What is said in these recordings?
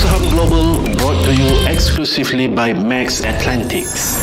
Saham Global brought to you exclusively by Max Atlantics.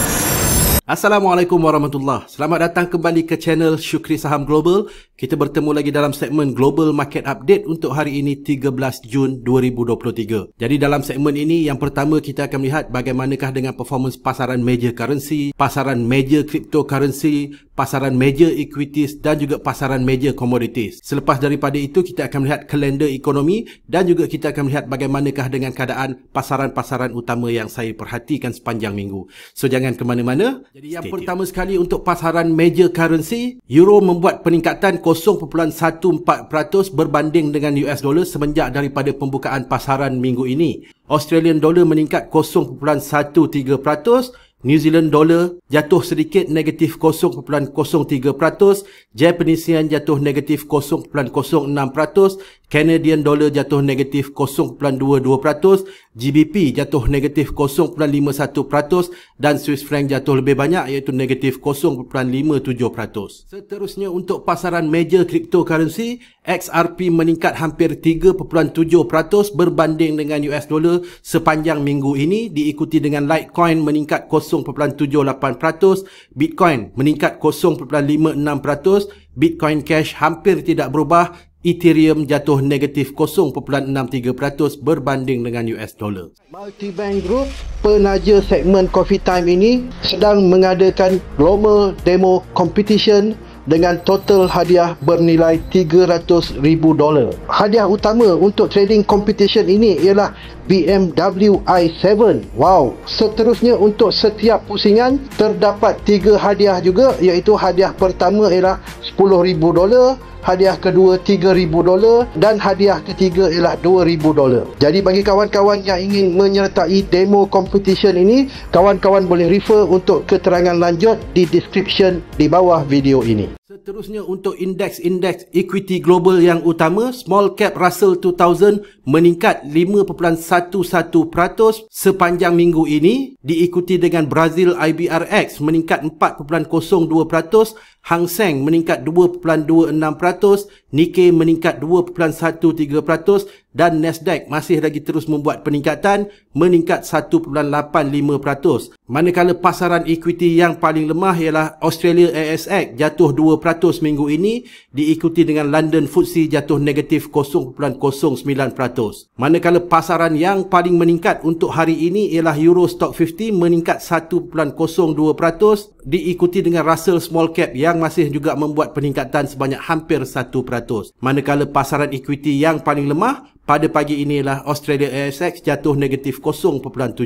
Assalamualaikum warahmatullahi Selamat datang kembali ke channel Syukri Saham Global. Kita bertemu lagi dalam segmen Global Market Update untuk hari ini 13 Jun 2023. Jadi dalam segmen ini yang pertama kita akan melihat bagaimanakah dengan performance pasaran major currency, pasaran major cryptocurrency, pasaran major equities dan juga pasaran major commodities. Selepas daripada itu, kita akan melihat kalender ekonomi dan juga kita akan melihat bagaimanakah dengan keadaan pasaran-pasaran utama yang saya perhatikan sepanjang minggu. So, jangan ke mana-mana. Jadi, yang Stay pertama sekali untuk pasaran major currency, euro membuat peningkatan 0.14% berbanding dengan US dollar semenjak daripada pembukaan pasaran minggu ini. Australian dollar meningkat 0.13%, New Zealand dollar jatuh sedikit negatif 0.03%, Japanese yen jatuh negatif 0.06%, Canadian dollar jatuh negatif 0.22%, GBP jatuh negatif 0.51% dan Swiss franc jatuh lebih banyak iaitu negatif 0.57%. Seterusnya untuk pasaran major cryptocurrency, XRP meningkat hampir 3.7% berbanding dengan US dollar sepanjang minggu ini diikuti dengan Litecoin meningkat 0.78%, Bitcoin meningkat 0.56%, Bitcoin Cash hampir tidak berubah Ethereum jatuh negatif 0.63% berbanding dengan US dollar. Multibank Group, penaja segmen Coffee Time ini sedang mengadakan global demo competition dengan total hadiah bernilai $300,000. Hadiah utama untuk trading competition ini ialah BMW i7. Wow! Seterusnya untuk setiap pusingan, terdapat 3 hadiah juga iaitu hadiah pertama ialah $10,000 hadiah kedua $3,000 dan hadiah ketiga ialah $2,000 jadi bagi kawan-kawan yang ingin menyertai demo competition ini kawan-kawan boleh refer untuk keterangan lanjut di description di bawah video ini Seterusnya untuk indeks-indeks equity global yang utama, small cap Russell 2000 meningkat 5.11% sepanjang minggu ini, diikuti dengan Brazil IBRX meningkat 4.02%, Hang Seng meningkat 2.26%, Nikkei meningkat 2.13% dan Nasdaq masih lagi terus membuat peningkatan meningkat 1.85%. Manakala pasaran equity yang paling lemah ialah Australia ASX jatuh 2% minggu ini diikuti dengan London FTSE jatuh negatif 0.09%. Manakala pasaran yang paling meningkat untuk hari ini ialah Euro Stock 50 meningkat 1.02% diikuti dengan Russell Small Cap yang masih juga membuat peningkatan sebanyak hampir 1%. 0.4%. Manakala pasaran equity yang paling lemah pada pagi inilah Australia ASX jatuh negatif 0.78%.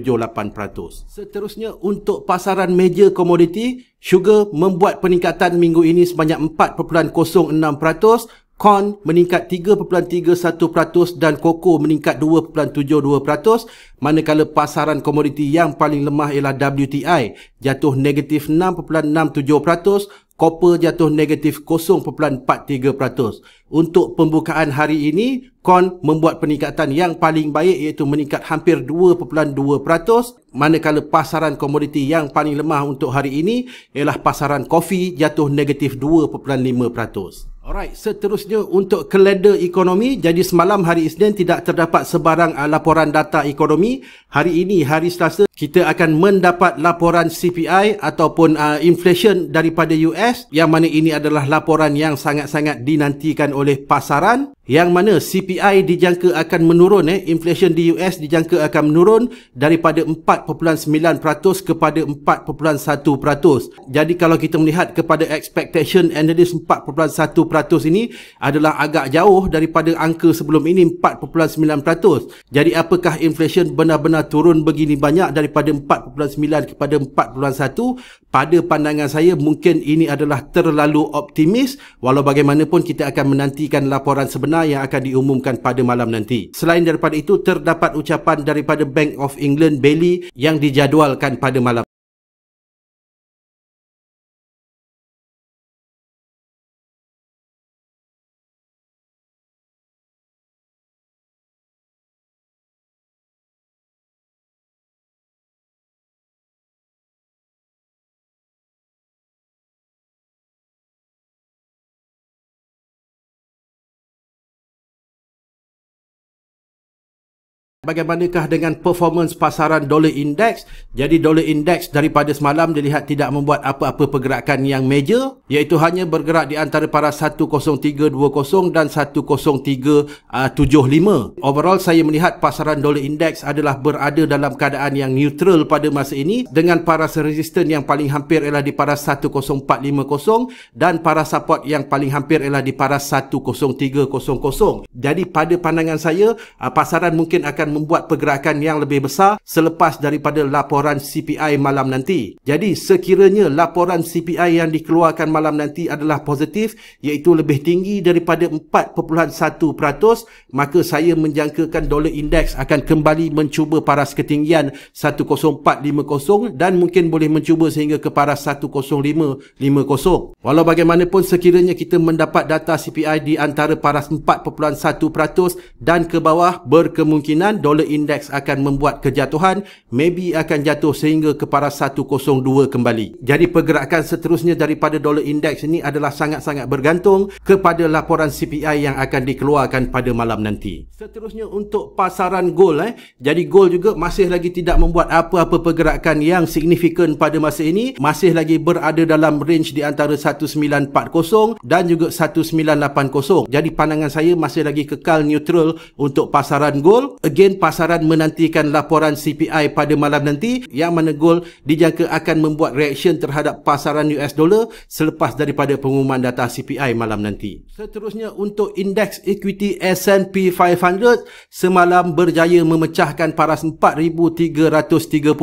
Seterusnya untuk pasaran major commodity, sugar membuat peningkatan minggu ini sebanyak 4.06% corn meningkat 3.31% dan koko meningkat 2.72% manakala pasaran komoditi yang paling lemah ialah WTI jatuh negatif 6.67% Copper jatuh negatif 0.43%. Untuk pembukaan hari ini, KON membuat peningkatan yang paling baik iaitu meningkat hampir 2.2%. Manakala pasaran komoditi yang paling lemah untuk hari ini ialah pasaran kopi jatuh negatif 2.5%. Alright, seterusnya untuk kalender ekonomi, jadi semalam hari Isnin tidak terdapat sebarang laporan data ekonomi. Hari ini, hari Selasa, kita akan mendapat laporan CPI ataupun uh, inflation daripada US yang mana ini adalah laporan yang sangat-sangat dinantikan oleh pasaran yang mana CPI dijangka akan menurun eh inflation di US dijangka akan menurun daripada 4.9% kepada 4.1%. Jadi kalau kita melihat kepada expectation analyst 4.1% ini adalah agak jauh daripada angka sebelum ini 4.9%. Jadi apakah inflation benar-benar turun begini banyak dari daripada 4.9 kepada 4.1 pada pandangan saya mungkin ini adalah terlalu optimis walau bagaimanapun kita akan menantikan laporan sebenar yang akan diumumkan pada malam nanti. Selain daripada itu terdapat ucapan daripada Bank of England Bailey yang dijadualkan pada malam Bagaimanakah dengan performance pasaran dolar index? Jadi dolar index daripada semalam dilihat tidak membuat apa-apa pergerakan yang major iaitu hanya bergerak di antara para 10320 dan 10375. Overall saya melihat pasaran dolar index adalah berada dalam keadaan yang neutral pada masa ini dengan para resisten yang paling hampir ialah di para 10450 dan para support yang paling hampir ialah di para 10300. Jadi pada pandangan saya uh, pasaran mungkin akan membuat pergerakan yang lebih besar selepas daripada laporan CPI malam nanti. Jadi sekiranya laporan CPI yang dikeluarkan malam nanti adalah positif iaitu lebih tinggi daripada 4.1% maka saya menjangkakan dolar indeks akan kembali mencuba paras ketinggian 10450 dan mungkin boleh mencuba sehingga ke paras 10550. Walau bagaimanapun sekiranya kita mendapat data CPI di antara paras 4.1% dan ke bawah berkemungkinan dolar indeks akan membuat kejatuhan maybe akan jatuh sehingga ke paras 102 kembali jadi pergerakan seterusnya daripada dolar indeks ini adalah sangat-sangat bergantung kepada laporan CPI yang akan dikeluarkan pada malam nanti seterusnya untuk pasaran gold eh jadi gold juga masih lagi tidak membuat apa-apa pergerakan yang signifikan pada masa ini masih lagi berada dalam range di antara 1940 dan juga 1980 jadi pandangan saya masih lagi kekal neutral untuk pasaran gold again mungkin pasaran menantikan laporan CPI pada malam nanti yang mana gold dijangka akan membuat reaction terhadap pasaran US dollar selepas daripada pengumuman data CPI malam nanti. Seterusnya untuk indeks equity S&P 500 semalam berjaya memecahkan paras 4330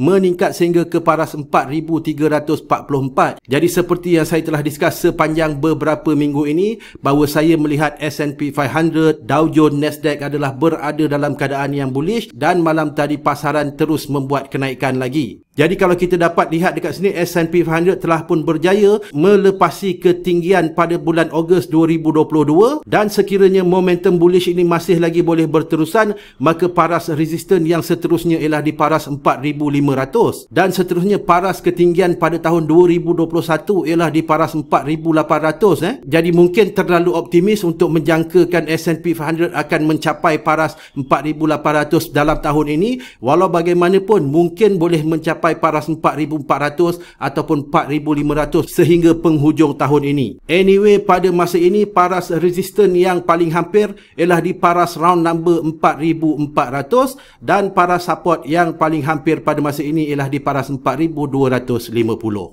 meningkat sehingga ke paras 4344. Jadi seperti yang saya telah discuss sepanjang beberapa minggu ini bahawa saya melihat S&P 500, Dow Jones, Nasdaq adalah berada dalam keadaan yang bullish dan malam tadi pasaran terus membuat kenaikan lagi. Jadi kalau kita dapat lihat dekat sini S&P 500 telah pun berjaya melepasi ketinggian pada bulan Ogos 2022 dan sekiranya momentum bullish ini masih lagi boleh berterusan maka paras resistance yang seterusnya ialah di paras 4500 dan seterusnya paras ketinggian pada tahun 2021 ialah di paras 4800 eh. Jadi mungkin terlalu optimis untuk menjangkakan S&P 500 akan mencapai paras 4800 dalam tahun ini walau bagaimanapun mungkin boleh mencapai mencapai paras 4400 ataupun 4500 sehingga penghujung tahun ini. Anyway, pada masa ini paras resistance yang paling hampir ialah di paras round number 4400 dan paras support yang paling hampir pada masa ini ialah di paras 4250.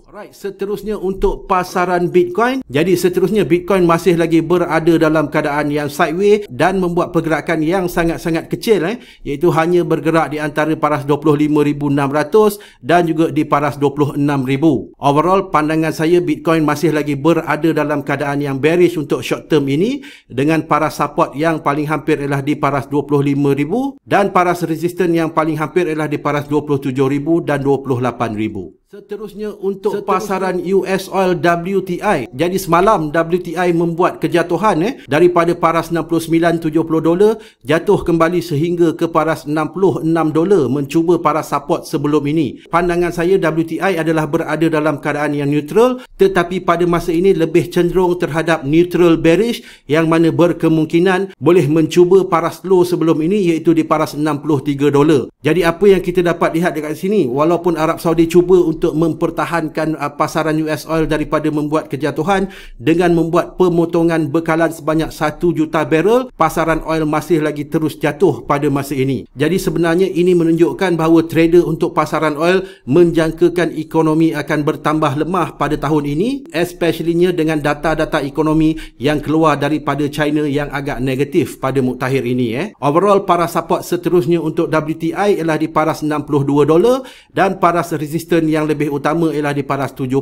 Alright, seterusnya untuk pasaran Bitcoin. Jadi seterusnya Bitcoin masih lagi berada dalam keadaan yang sideways dan membuat pergerakan yang sangat-sangat kecil eh iaitu hanya bergerak di antara paras 25600 dan juga di paras 26,000. Overall, pandangan saya Bitcoin masih lagi berada dalam keadaan yang bearish untuk short term ini dengan paras support yang paling hampir ialah di paras 25,000 dan paras resistance yang paling hampir ialah di paras 27,000 dan 28,000. Seterusnya untuk Seterusnya. pasaran US Oil WTI. Jadi semalam WTI membuat kejatuhan eh daripada paras 69.70 dolar jatuh kembali sehingga ke paras 66 dolar mencuba paras support sebelum ini. Pandangan saya WTI adalah berada dalam keadaan yang neutral tetapi pada masa ini lebih cenderung terhadap neutral bearish yang mana berkemungkinan boleh mencuba paras low sebelum ini iaitu di paras 63 dolar. Jadi apa yang kita dapat lihat dekat sini walaupun Arab Saudi cuba untuk untuk mempertahankan uh, pasaran US oil daripada membuat kejatuhan dengan membuat pemotongan bekalan sebanyak 1 juta barrel pasaran oil masih lagi terus jatuh pada masa ini jadi sebenarnya ini menunjukkan bahawa trader untuk pasaran oil menjangkakan ekonomi akan bertambah lemah pada tahun ini especiallynya dengan data-data ekonomi yang keluar daripada China yang agak negatif pada muktahir ini eh overall para support seterusnya untuk WTI ialah di paras 62 dolar dan paras resistance yang lebih utama ialah di paras 75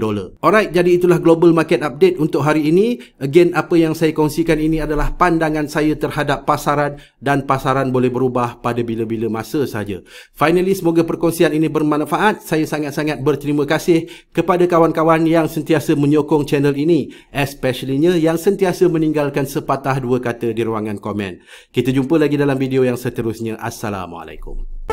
dolar. Alright, jadi itulah global market update untuk hari ini. Again, apa yang saya kongsikan ini adalah pandangan saya terhadap pasaran dan pasaran boleh berubah pada bila-bila masa saja. Finally, semoga perkongsian ini bermanfaat. Saya sangat-sangat berterima kasih kepada kawan-kawan yang sentiasa menyokong channel ini, especially yang sentiasa meninggalkan sepatah dua kata di ruangan komen. Kita jumpa lagi dalam video yang seterusnya. Assalamualaikum.